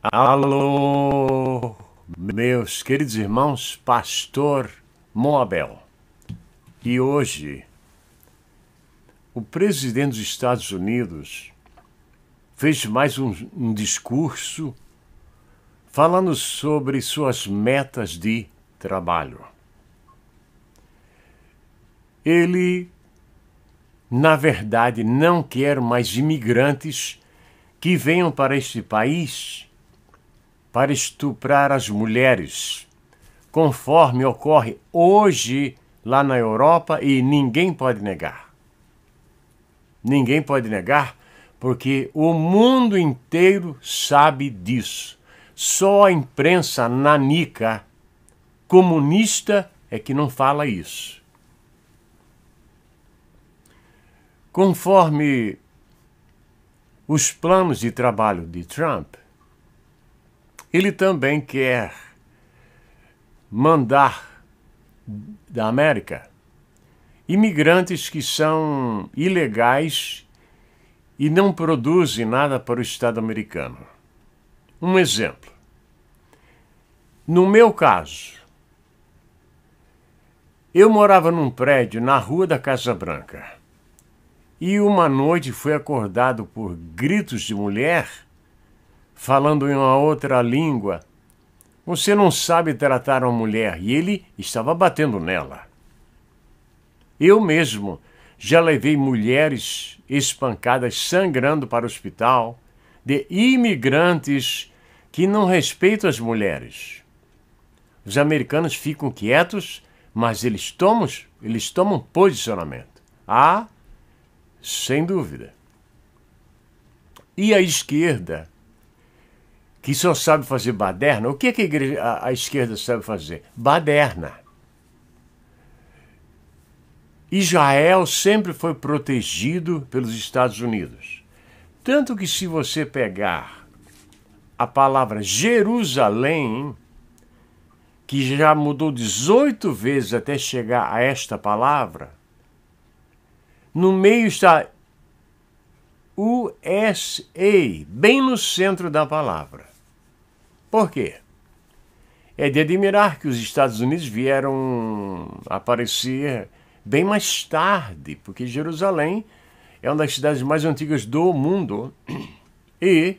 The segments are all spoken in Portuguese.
Alô, meus queridos irmãos, pastor Moabel. E hoje, o presidente dos Estados Unidos fez mais um, um discurso falando sobre suas metas de trabalho. Ele, na verdade, não quer mais imigrantes que venham para este país para estuprar as mulheres, conforme ocorre hoje lá na Europa e ninguém pode negar. Ninguém pode negar porque o mundo inteiro sabe disso. Só a imprensa nanica comunista é que não fala isso. Conforme os planos de trabalho de Trump, ele também quer mandar da América imigrantes que são ilegais e não produzem nada para o Estado americano. Um exemplo. No meu caso, eu morava num prédio na rua da Casa Branca e uma noite fui acordado por gritos de mulher falando em uma outra língua. Você não sabe tratar uma mulher. E ele estava batendo nela. Eu mesmo já levei mulheres espancadas sangrando para o hospital de imigrantes que não respeitam as mulheres. Os americanos ficam quietos, mas eles tomam, eles tomam posicionamento. Ah, sem dúvida. E a esquerda que só sabe fazer baderna, o que, é que a, igreja, a, a esquerda sabe fazer? Baderna. Israel sempre foi protegido pelos Estados Unidos. Tanto que, se você pegar a palavra Jerusalém, que já mudou 18 vezes até chegar a esta palavra, no meio está USA, bem no centro da palavra. Por quê? É de admirar que os Estados Unidos vieram aparecer bem mais tarde, porque Jerusalém é uma das cidades mais antigas do mundo e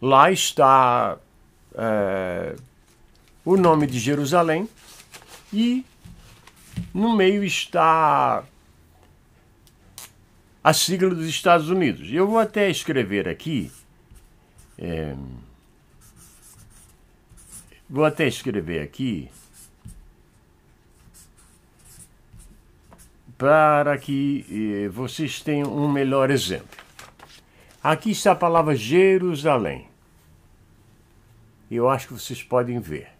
lá está é, o nome de Jerusalém e no meio está a sigla dos Estados Unidos. Eu vou até escrever aqui. É, Vou até escrever aqui. Para que eh, vocês tenham um melhor exemplo. Aqui está a palavra Jerusalém. Eu acho que vocês podem ver.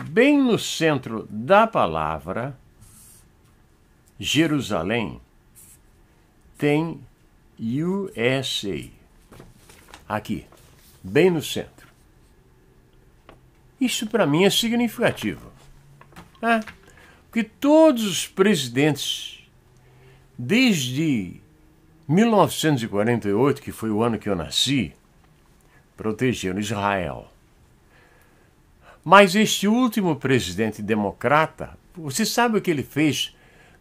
Bem no centro da palavra Jerusalém tem USA. Aqui, bem no centro. Isso para mim é significativo. É, porque todos os presidentes, desde 1948, que foi o ano que eu nasci, protegeram Israel. Mas este último presidente democrata, você sabe o que ele fez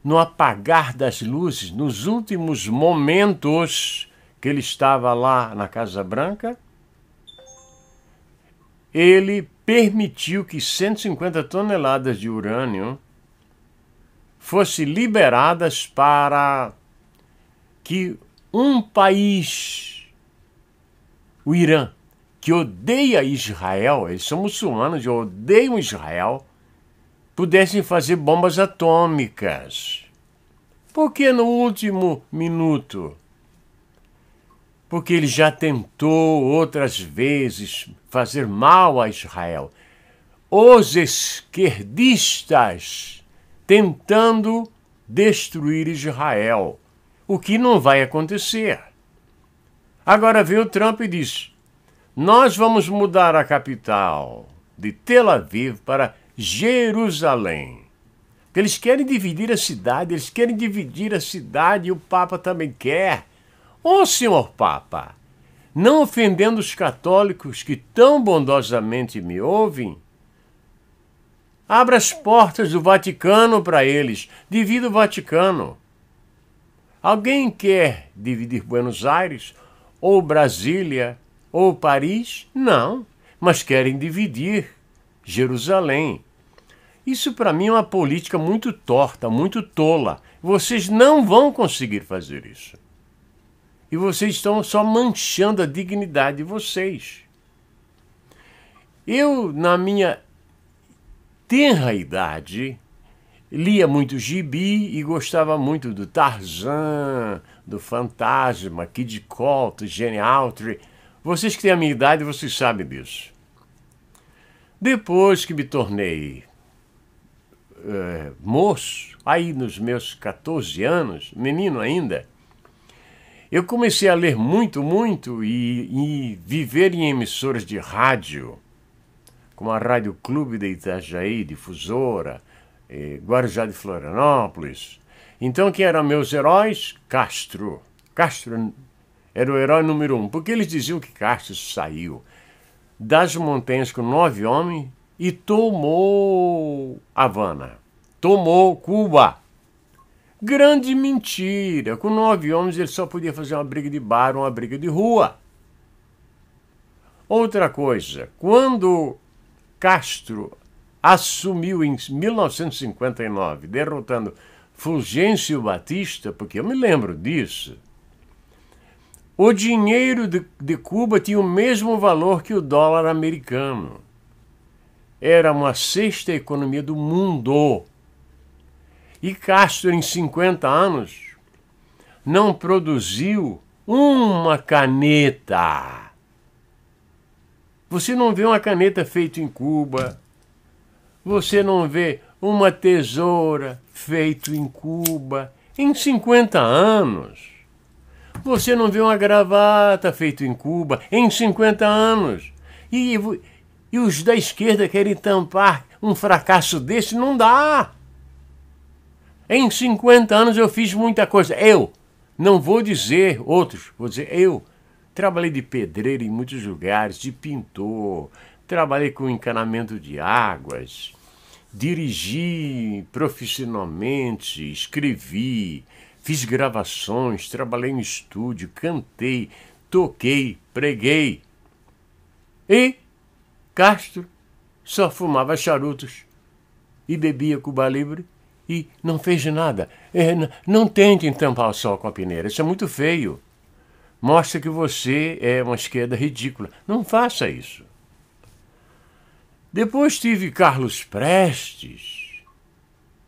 no apagar das luzes, nos últimos momentos que ele estava lá na Casa Branca? Ele permitiu que 150 toneladas de urânio fossem liberadas para que um país, o Irã, que odeia Israel, eles são muçulmanos e odeiam Israel, pudessem fazer bombas atômicas. Porque no último minuto porque ele já tentou outras vezes fazer mal a Israel. Os esquerdistas tentando destruir Israel, o que não vai acontecer. Agora vem o Trump e diz: Nós vamos mudar a capital de Tel Aviv para Jerusalém. Porque eles querem dividir a cidade, eles querem dividir a cidade e o Papa também quer. Ô, oh, senhor Papa, não ofendendo os católicos que tão bondosamente me ouvem, abra as portas do Vaticano para eles, divida o Vaticano. Alguém quer dividir Buenos Aires, ou Brasília, ou Paris? Não, mas querem dividir Jerusalém. Isso para mim é uma política muito torta, muito tola. Vocês não vão conseguir fazer isso. E vocês estão só manchando a dignidade de vocês. Eu, na minha tenra idade, lia muito gibi e gostava muito do Tarzan, do Fantasma, Kid Colt, Gene Autry. Vocês que têm a minha idade, vocês sabem disso. Depois que me tornei é, moço, aí nos meus 14 anos, menino ainda, eu comecei a ler muito, muito e, e viver em emissoras de rádio, como a Rádio Clube de Itajaí, Difusora, eh, Guarujá de Florianópolis. Então, quem eram meus heróis? Castro. Castro era o herói número um, porque eles diziam que Castro saiu das montanhas com nove homens e tomou Havana, tomou Cuba. Grande mentira! Com nove homens ele só podia fazer uma briga de bar, uma briga de rua. Outra coisa, quando Castro assumiu em 1959, derrotando Fulgêncio Batista, porque eu me lembro disso, o dinheiro de, de Cuba tinha o mesmo valor que o dólar americano. Era uma sexta economia do mundo. E Castro, em 50 anos, não produziu uma caneta. Você não vê uma caneta feita em Cuba. Você não vê uma tesoura feita em Cuba. Em 50 anos. Você não vê uma gravata feita em Cuba. Em 50 anos. E, e os da esquerda querem tampar um fracasso desse? Não dá! Em 50 anos eu fiz muita coisa. Eu, não vou dizer outros, vou dizer eu. Trabalhei de pedreiro em muitos lugares, de pintor, trabalhei com encanamento de águas, dirigi profissionalmente, escrevi, fiz gravações, trabalhei em estúdio, cantei, toquei, preguei. E Castro só fumava charutos e bebia Cuba Libre e não fez nada. É, não tentem tampar o sol com a peneira, isso é muito feio. Mostra que você é uma esquerda ridícula. Não faça isso. Depois tive Carlos Prestes,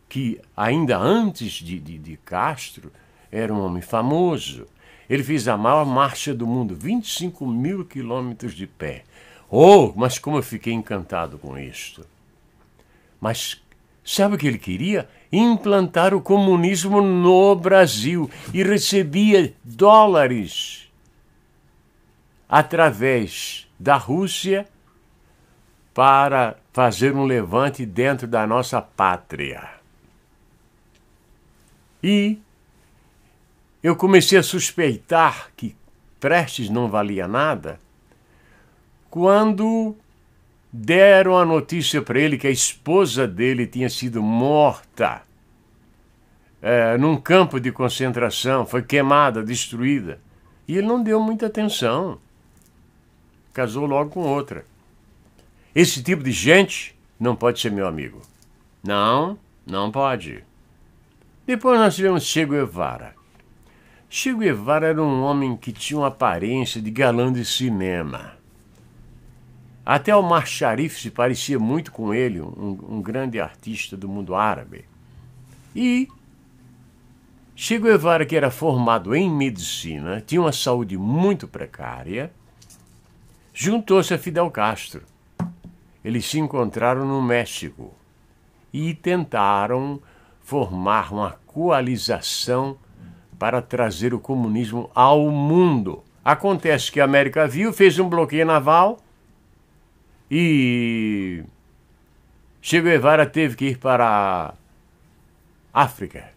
que ainda antes de, de, de Castro era um homem famoso. Ele fez a maior marcha do mundo, 25 mil quilômetros de pé. Oh, mas como eu fiquei encantado com isto! Mas Sabe o que ele queria? Implantar o comunismo no Brasil e recebia dólares através da Rússia para fazer um levante dentro da nossa pátria. E eu comecei a suspeitar que Prestes não valia nada quando deram a notícia para ele que a esposa dele tinha sido morta é, num campo de concentração, foi queimada, destruída. E ele não deu muita atenção. Casou logo com outra. Esse tipo de gente não pode ser meu amigo. Não, não pode. Depois nós tivemos Chego Evara. Chego Evara era um homem que tinha uma aparência de galã de cinema até Omar Sharif se parecia muito com ele, um, um grande artista do mundo árabe. E Che Guevara, que era formado em medicina, tinha uma saúde muito precária, juntou-se a Fidel Castro. Eles se encontraram no México e tentaram formar uma coalização para trazer o comunismo ao mundo. Acontece que a América viu, fez um bloqueio naval e Che Guevara teve que ir para África.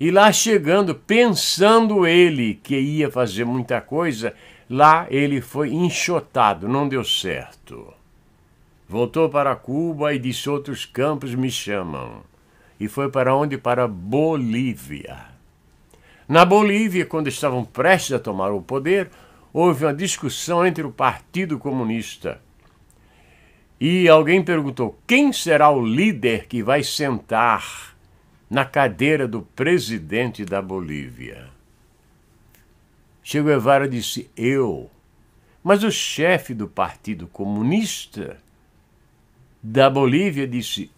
E lá chegando, pensando ele que ia fazer muita coisa, lá ele foi enxotado, não deu certo. Voltou para Cuba e disse: Outros campos me chamam. E foi para onde? Para Bolívia. Na Bolívia, quando estavam prestes a tomar o poder, houve uma discussão entre o Partido Comunista e alguém perguntou: quem será o líder que vai sentar na cadeira do presidente da Bolívia? Che Guevara disse: eu. Mas o chefe do Partido Comunista da Bolívia disse: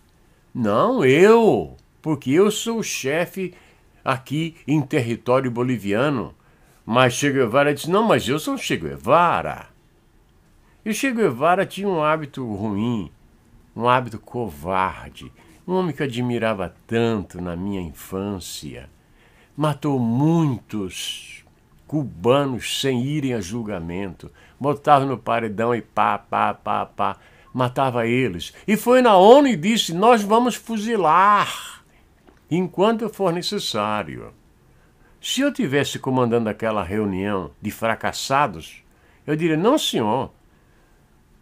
não, eu, porque eu sou o chefe aqui em território boliviano. Mas Che Guevara disse: não, mas eu sou Che Guevara. E o Che Guevara tinha um hábito ruim, um hábito covarde, um homem que eu admirava tanto na minha infância. Matou muitos cubanos sem irem a julgamento, botava no paredão e pá, pá, pá, pá, matava eles. E foi na ONU e disse: Nós vamos fuzilar enquanto for necessário. Se eu tivesse comandando aquela reunião de fracassados, eu diria: Não, senhor.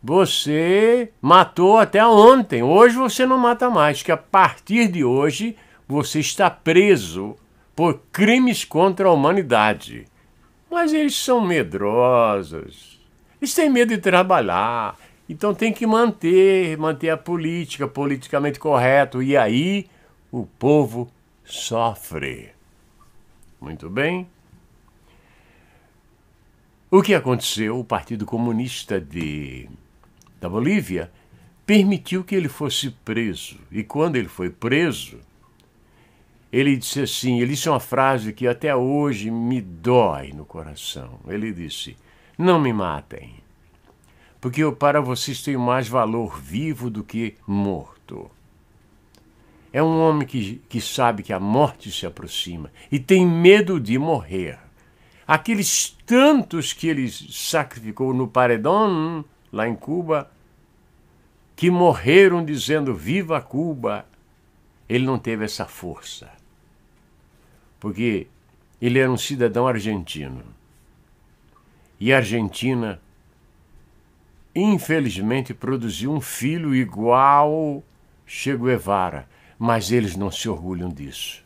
Você matou até ontem. Hoje você não mata mais, que a partir de hoje você está preso por crimes contra a humanidade. Mas eles são medrosos. Eles têm medo de trabalhar. Então tem que manter, manter a política politicamente correto e aí o povo sofre. Muito bem. O que aconteceu? O Partido Comunista de da Bolívia, permitiu que ele fosse preso. E quando ele foi preso, ele disse assim: ele disse uma frase que até hoje me dói no coração. Ele disse: Não me matem, porque eu para vocês tenho mais valor vivo do que morto. É um homem que, que sabe que a morte se aproxima e tem medo de morrer. Aqueles tantos que ele sacrificou no paredão lá em Cuba, que morreram dizendo Viva Cuba, ele não teve essa força. Porque ele era um cidadão argentino. E a Argentina, infelizmente, produziu um filho igual Che Guevara, mas eles não se orgulham disso.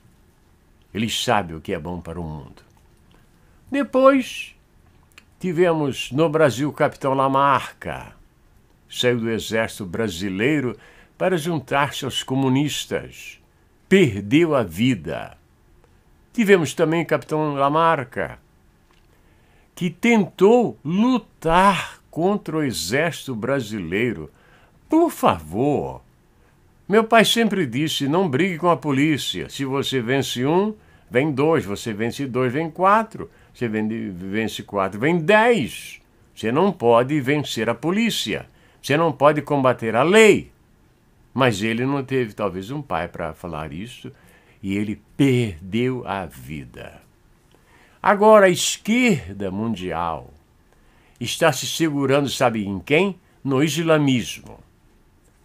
Eles sabem o que é bom para o mundo. Depois, Tivemos no Brasil o capitão Lamarca, saiu do exército brasileiro para juntar-se aos comunistas. Perdeu a vida. Tivemos também o capitão Lamarca, que tentou lutar contra o exército brasileiro. Por favor! Meu pai sempre disse: não brigue com a polícia. Se você vence um, vem dois, você vence dois, vem quatro, você vence quatro, vem dez. Você não pode vencer a polícia, você não pode combater a lei. Mas ele não teve talvez um pai para falar isso e ele perdeu a vida. Agora a esquerda mundial está se segurando, sabe em quem? No islamismo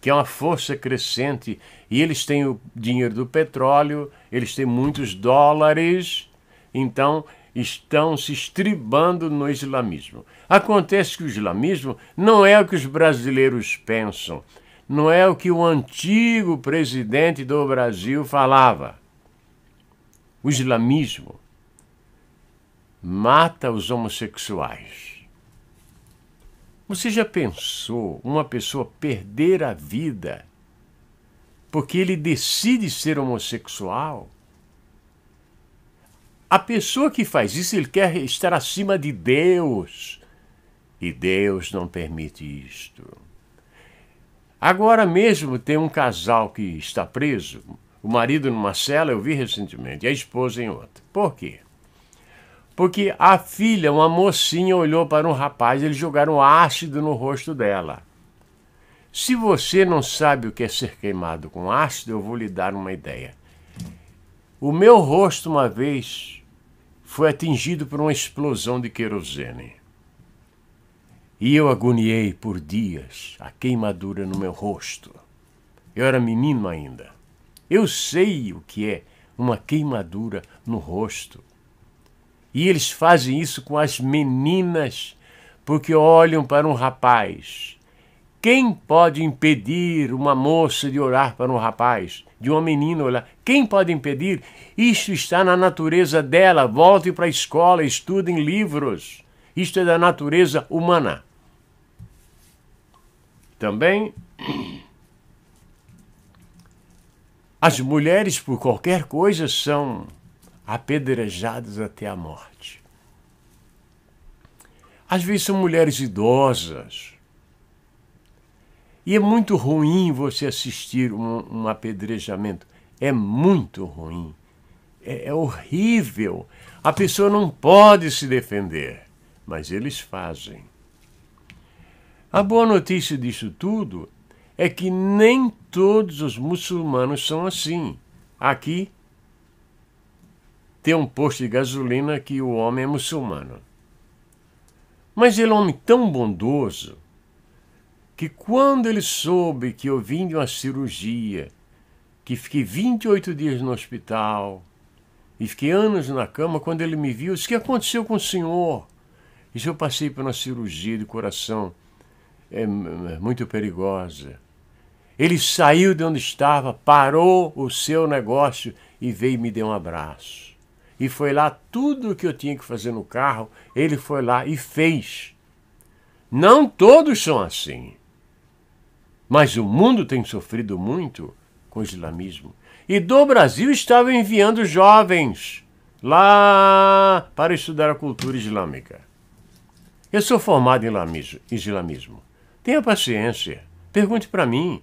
que é uma força crescente, e eles têm o dinheiro do petróleo, eles têm muitos dólares, então estão se estribando no islamismo. Acontece que o islamismo não é o que os brasileiros pensam, não é o que o antigo presidente do Brasil falava. O islamismo mata os homossexuais você já pensou uma pessoa perder a vida porque ele decide ser homossexual? A pessoa que faz isso, ele quer estar acima de Deus. E Deus não permite isto. Agora mesmo tem um casal que está preso, o marido numa cela, eu vi recentemente, e a esposa em outra. Por quê? porque a filha, uma mocinha, olhou para um rapaz, e eles jogaram ácido no rosto dela. Se você não sabe o que é ser queimado com ácido, eu vou lhe dar uma ideia. O meu rosto, uma vez, foi atingido por uma explosão de querosene. E eu agoniei por dias a queimadura no meu rosto. Eu era menino ainda. Eu sei o que é uma queimadura no rosto. E eles fazem isso com as meninas, porque olham para um rapaz. Quem pode impedir uma moça de orar para um rapaz, de uma menina olhar? Quem pode impedir? Isto está na natureza dela. Volte para a escola, estudem livros. Isto é da natureza humana. Também as mulheres, por qualquer coisa, são apedrejados até a morte. Às vezes são mulheres idosas. E é muito ruim você assistir um, um apedrejamento. É muito ruim. É, é horrível. A pessoa não pode se defender. Mas eles fazem. A boa notícia disso tudo é que nem todos os muçulmanos são assim. Aqui ter um posto de gasolina que o homem é muçulmano. Mas ele é um homem tão bondoso que quando ele soube que eu vim de uma cirurgia, que fiquei 28 dias no hospital e fiquei anos na cama, quando ele me viu, disse, o que aconteceu com o senhor? E eu passei por uma cirurgia de coração é, muito perigosa. Ele saiu de onde estava, parou o seu negócio e veio me dar um abraço. E foi lá tudo o que eu tinha que fazer no carro, ele foi lá e fez. Não todos são assim. Mas o mundo tem sofrido muito com o islamismo. E do Brasil estava enviando jovens lá para estudar a cultura islâmica. Eu sou formado em islamismo. Tenha paciência. Pergunte para mim.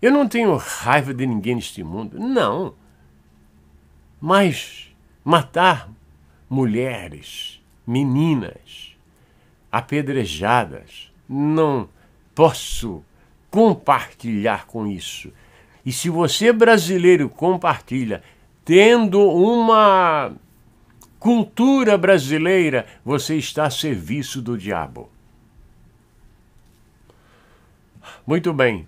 Eu não tenho raiva de ninguém neste mundo. Não. Mas matar mulheres, meninas, apedrejadas, não posso compartilhar com isso. E se você, brasileiro, compartilha, tendo uma cultura brasileira, você está a serviço do diabo. Muito bem.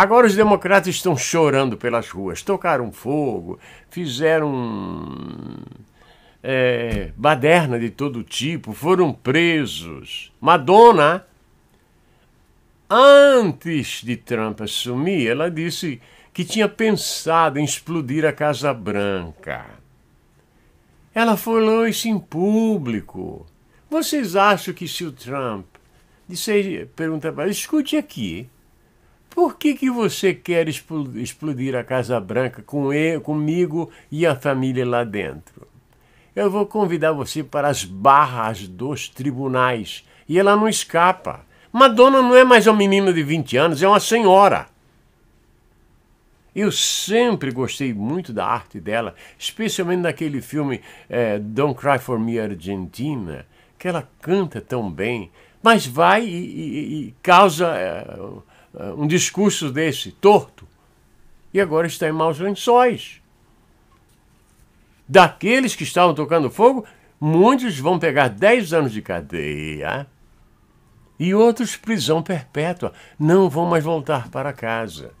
Agora os democratas estão chorando pelas ruas, tocaram fogo, fizeram é, baderna de todo tipo, foram presos. Madonna, antes de Trump assumir, ela disse que tinha pensado em explodir a Casa Branca. Ela falou isso em público. Vocês acham que se o Trump disse? pergunta para escute aqui, por que, que você quer explodir a Casa Branca com eu, comigo e a família lá dentro? Eu vou convidar você para as barras dos tribunais. E ela não escapa. Madonna não é mais uma menina de 20 anos, é uma senhora. Eu sempre gostei muito da arte dela, especialmente naquele filme é, Don't Cry for Me Argentina, que ela canta tão bem, mas vai e, e, e causa. É, um discurso desse torto e agora está em maus lençóis. Daqueles que estavam tocando fogo, muitos vão pegar 10 anos de cadeia e outros prisão perpétua. Não vão mais voltar para casa.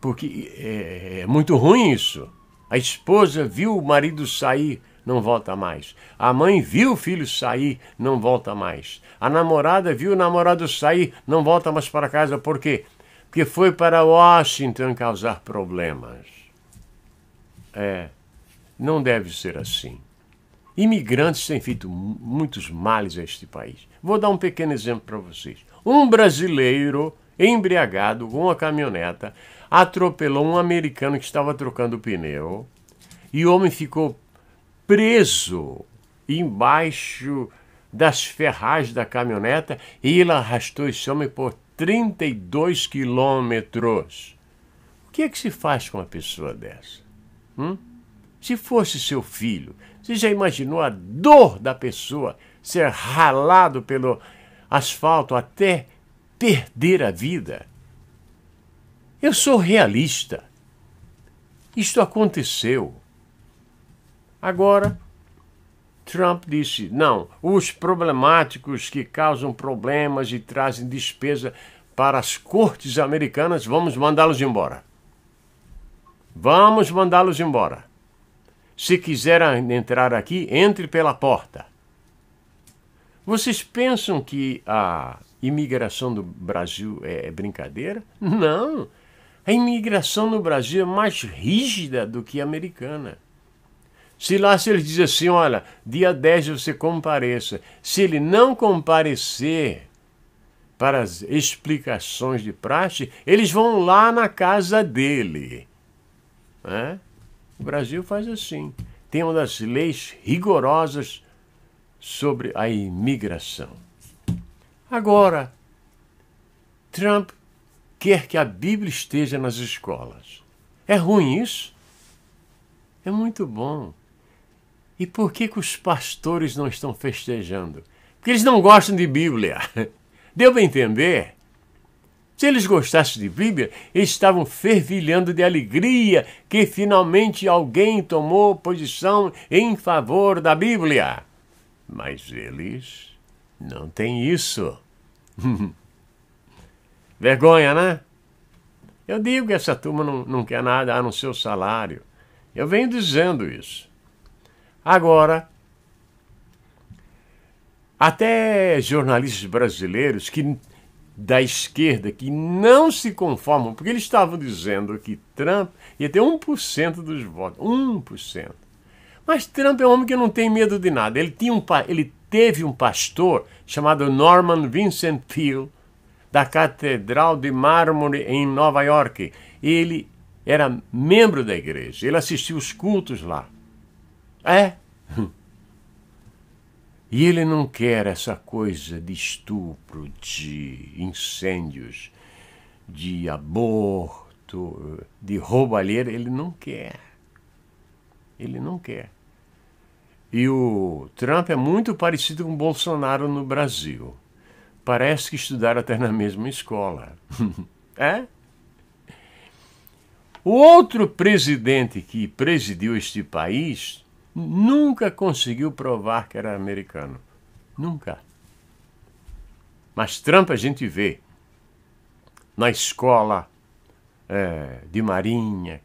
Porque é, é muito ruim isso. A esposa viu o marido sair, não volta mais. A mãe viu o filho sair, não volta mais. A namorada viu o namorado sair, não volta mais para casa. Por quê? Porque foi para Washington causar problemas. É, não deve ser assim. Imigrantes têm feito muitos males a este país. Vou dar um pequeno exemplo para vocês. Um brasileiro embriagado com uma caminhoneta atropelou um americano que estava trocando pneu e o homem ficou preso embaixo das ferragens da caminhoneta e ele arrastou esse homem por 32 quilômetros. O que é que se faz com uma pessoa dessa? Hum? Se fosse seu filho, você já imaginou a dor da pessoa ser ralado pelo asfalto até perder a vida? Eu sou realista. Isto aconteceu. Agora, Trump disse: não, os problemáticos que causam problemas e trazem despesa para as cortes americanas, vamos mandá-los embora. Vamos mandá-los embora. Se quiser entrar aqui, entre pela porta. Vocês pensam que a imigração do Brasil é, é brincadeira? Não! A imigração no Brasil é mais rígida do que a americana. Se lá se ele diz assim, olha, dia 10 você compareça. Se ele não comparecer para as explicações de praxe, eles vão lá na casa dele. Né? O Brasil faz assim. Tem uma das leis rigorosas sobre a imigração. Agora, Trump quer que a Bíblia esteja nas escolas. É ruim isso? É muito bom. E por que, que os pastores não estão festejando? Porque eles não gostam de Bíblia. Deu para entender? Se eles gostassem de Bíblia, eles estavam fervilhando de alegria que finalmente alguém tomou posição em favor da Bíblia. Mas eles não têm isso. Vergonha, né? Eu digo que essa turma não, não quer nada a não ser o salário. Eu venho dizendo isso. Agora, até jornalistas brasileiros que da esquerda que não se conformam, porque eles estavam dizendo que Trump ia ter 1% dos votos, 1%. Mas Trump é um homem que não tem medo de nada. Ele, tinha um, ele teve um pastor chamado Norman Vincent Peale, da Catedral de Mármore em Nova York. Ele era membro da igreja, ele assistiu os cultos lá. É. E ele não quer essa coisa de estupro, de incêndios, de aborto, de roubalheira. Ele não quer. Ele não quer. E o Trump é muito parecido com Bolsonaro no Brasil. Parece que estudaram até na mesma escola. é? O outro presidente que presidiu este país nunca conseguiu provar que era americano. Nunca. Mas Trump a gente vê na escola é, de marinha,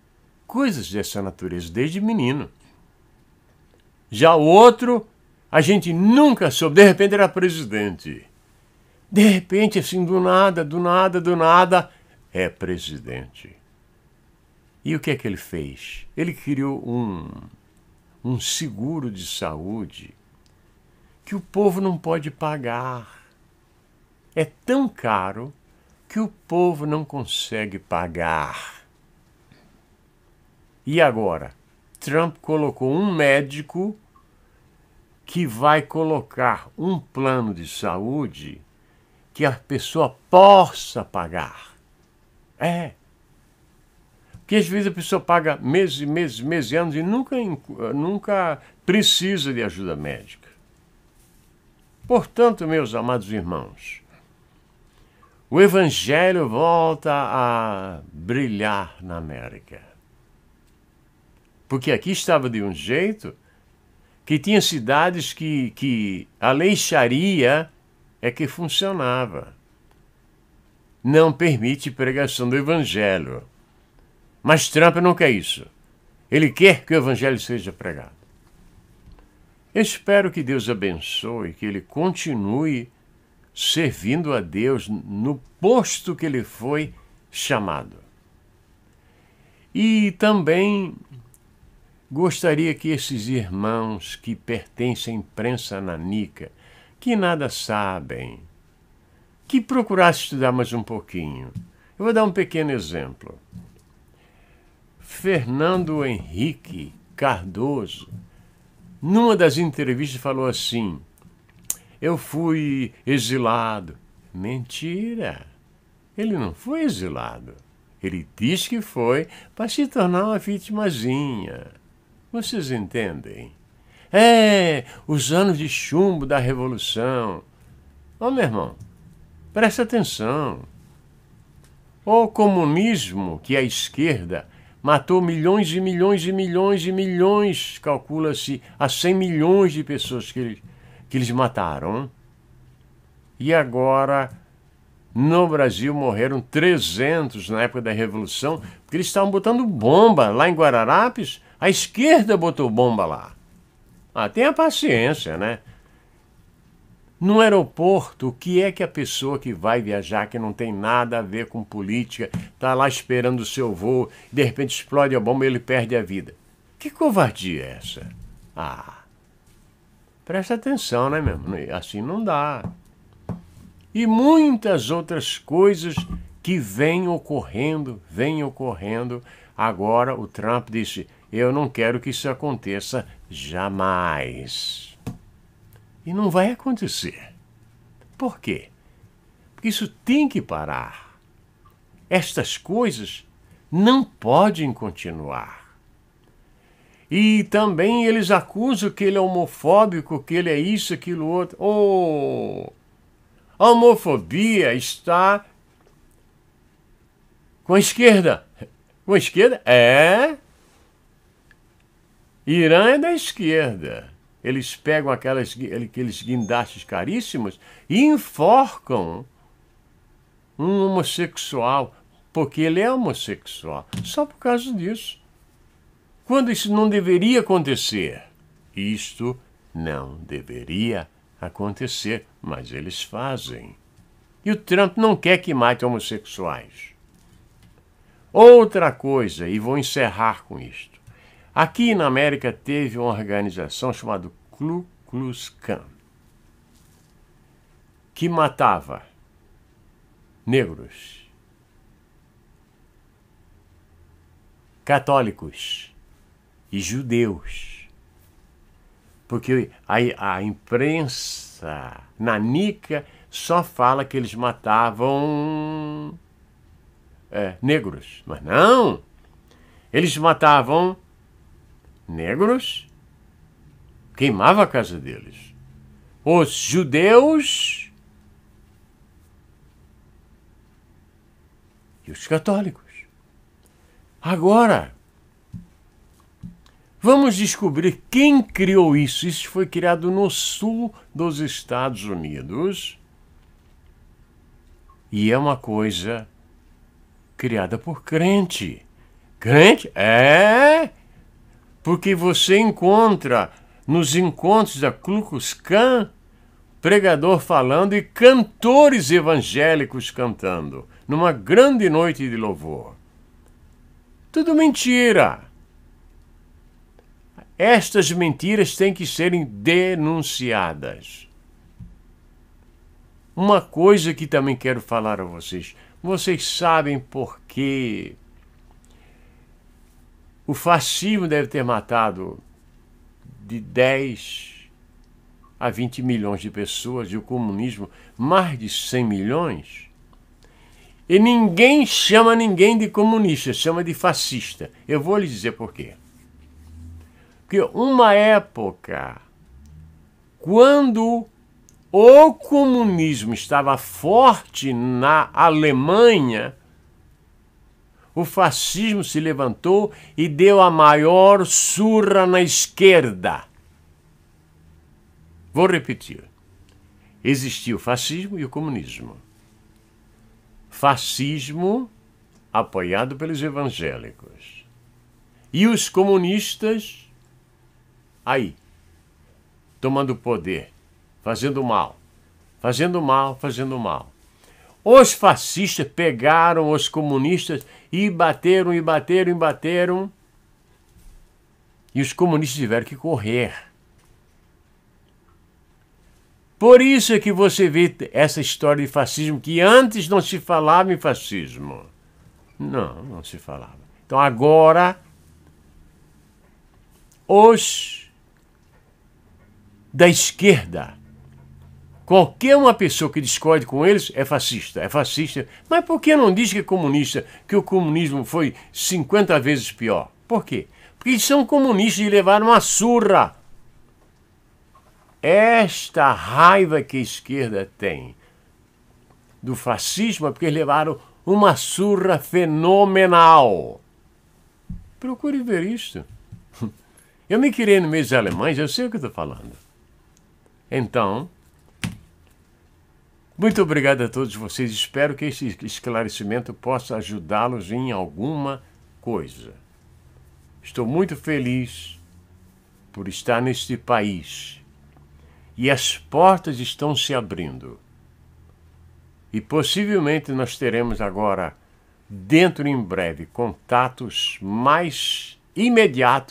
coisas dessa natureza, desde menino. Já o outro, a gente nunca soube, de repente era presidente. De repente, assim, do nada, do nada, do nada, é presidente. E o que é que ele fez? Ele criou um um seguro de saúde que o povo não pode pagar. É tão caro que o povo não consegue pagar. E agora? Trump colocou um médico que vai colocar um plano de saúde que a pessoa possa pagar. É que às vezes a pessoa paga meses e meses, meses e anos e nunca, eh, nunca precisa de ajuda médica. Portanto, meus amados irmãos, o Evangelho volta a brilhar na América. Porque aqui estava de um jeito que tinha cidades que, que a leixaria é que funcionava. Não permite pregação do Evangelho. Mas Trump não quer isso. Ele quer que o evangelho seja pregado. Espero que Deus abençoe, que ele continue servindo a Deus no posto que ele foi chamado. E também gostaria que esses irmãos que pertencem à imprensa ananica, que nada sabem, que procurassem estudar mais um pouquinho. Eu vou dar um pequeno exemplo. Fernando Henrique Cardoso, numa das entrevistas, falou assim: Eu fui exilado. Mentira! Ele não foi exilado. Ele diz que foi para se tornar uma vitimazinha. Vocês entendem? É, os anos de chumbo da Revolução. Ô oh, meu irmão, presta atenção. O comunismo que a esquerda matou milhões e milhões e milhões e milhões, calcula-se, a 100 milhões de pessoas que, ele, que eles mataram. E agora, no Brasil, morreram 300 na época da Revolução, porque eles estavam botando bomba lá em Guararapes, a esquerda botou bomba lá. Ah, tenha paciência, né? No aeroporto, o que é que a pessoa que vai viajar, que não tem nada a ver com política, está lá esperando o seu voo, de repente explode a bomba e ele perde a vida? Que covardia é essa? Ah, presta atenção, né mesmo? Assim não dá. E muitas outras coisas que vêm ocorrendo, vêm ocorrendo. Agora o Trump disse: eu não quero que isso aconteça jamais. E não vai acontecer. Por quê? Porque isso tem que parar. Estas coisas não podem continuar. E também eles acusam que ele é homofóbico, que ele é isso, aquilo, outro. Oh! A homofobia está com a esquerda. Com a esquerda? É. Irã é da esquerda. Eles pegam aquelas, aqueles guindastes caríssimos e enforcam um homossexual, porque ele é homossexual, só por causa disso. Quando isso não deveria acontecer? Isto não deveria acontecer, mas eles fazem. E o Trump não quer que mate homossexuais. Outra coisa, e vou encerrar com isto. Aqui na América teve uma organização chamada Ku Klux Klan, que matava negros, católicos e judeus. Porque a, a imprensa Nica só fala que eles matavam é, negros. Mas não! Eles matavam negros, queimava a casa deles. Os judeus e os católicos. Agora, vamos descobrir quem criou isso. Isso foi criado no sul dos Estados Unidos e é uma coisa criada por crente. Crente? É! porque você encontra nos encontros da Clucus Khan pregador falando e cantores evangélicos cantando, numa grande noite de louvor. Tudo mentira. Estas mentiras têm que serem denunciadas. Uma coisa que também quero falar a vocês. Vocês sabem por que o fascismo deve ter matado de 10 a 20 milhões de pessoas e o comunismo mais de 100 milhões. E ninguém chama ninguém de comunista, chama de fascista. Eu vou lhe dizer por quê. Porque uma época, quando o comunismo estava forte na Alemanha, o fascismo se levantou e deu a maior surra na esquerda. Vou repetir. Existiu o fascismo e o comunismo. Fascismo apoiado pelos evangélicos. E os comunistas aí, tomando poder, fazendo mal, fazendo mal, fazendo mal. Os fascistas pegaram os comunistas e bateram, e bateram, e bateram. E os comunistas tiveram que correr. Por isso é que você vê essa história de fascismo, que antes não se falava em fascismo. Não, não se falava. Então agora, os da esquerda Qualquer uma pessoa que discorde com eles é fascista, é fascista. Mas por que não diz que é comunista, que o comunismo foi 50 vezes pior? Por quê? Porque são comunistas e levaram uma surra. Esta raiva que a esquerda tem do fascismo é porque levaram uma surra fenomenal. Procure ver isso. Eu me criei no meio dos alemães, eu sei o que estou falando. Então, muito obrigado a todos vocês. Espero que este esclarecimento possa ajudá-los em alguma coisa. Estou muito feliz por estar neste país e as portas estão se abrindo. E possivelmente nós teremos agora, dentro em breve, contatos mais imediatos.